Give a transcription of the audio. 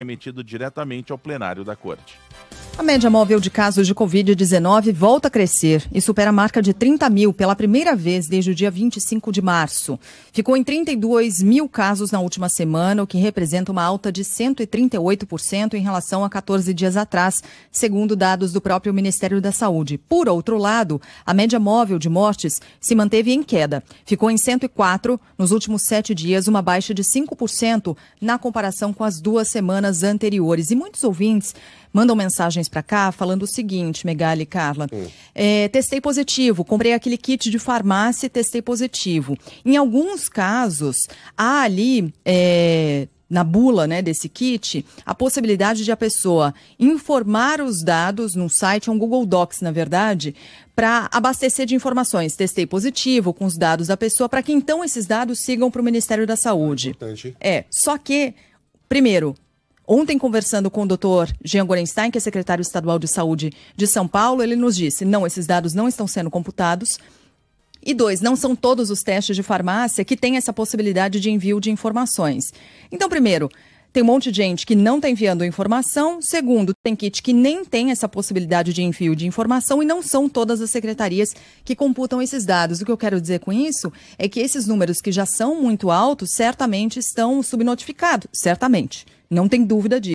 remetido diretamente ao plenário da Corte. A média móvel de casos de Covid-19 volta a crescer e supera a marca de 30 mil pela primeira vez desde o dia 25 de março. Ficou em 32 mil casos na última semana, o que representa uma alta de 138% em relação a 14 dias atrás, segundo dados do próprio Ministério da Saúde. Por outro lado, a média móvel de mortes se manteve em queda. Ficou em 104 nos últimos sete dias, uma baixa de 5% na comparação com as duas semanas anteriores. E muitos ouvintes mandam mensagens mensagens para cá falando o seguinte, Megali e Carla. Hum. É, testei positivo, comprei aquele kit de farmácia e testei positivo. Em alguns casos, há ali. É, na bula né, desse kit, a possibilidade de a pessoa informar os dados num site, um Google Docs, na verdade, para abastecer de informações. Testei positivo com os dados da pessoa, para que então esses dados sigam para o Ministério da Saúde. É, é só que, primeiro, Ontem, conversando com o doutor Jean Gorenstein, que é secretário estadual de saúde de São Paulo, ele nos disse: não, esses dados não estão sendo computados. E dois, não são todos os testes de farmácia que têm essa possibilidade de envio de informações. Então, primeiro, tem um monte de gente que não está enviando informação. Segundo, tem kit que nem tem essa possibilidade de envio de informação e não são todas as secretarias que computam esses dados. O que eu quero dizer com isso é que esses números que já são muito altos certamente estão subnotificados, certamente. Não tem dúvida disso.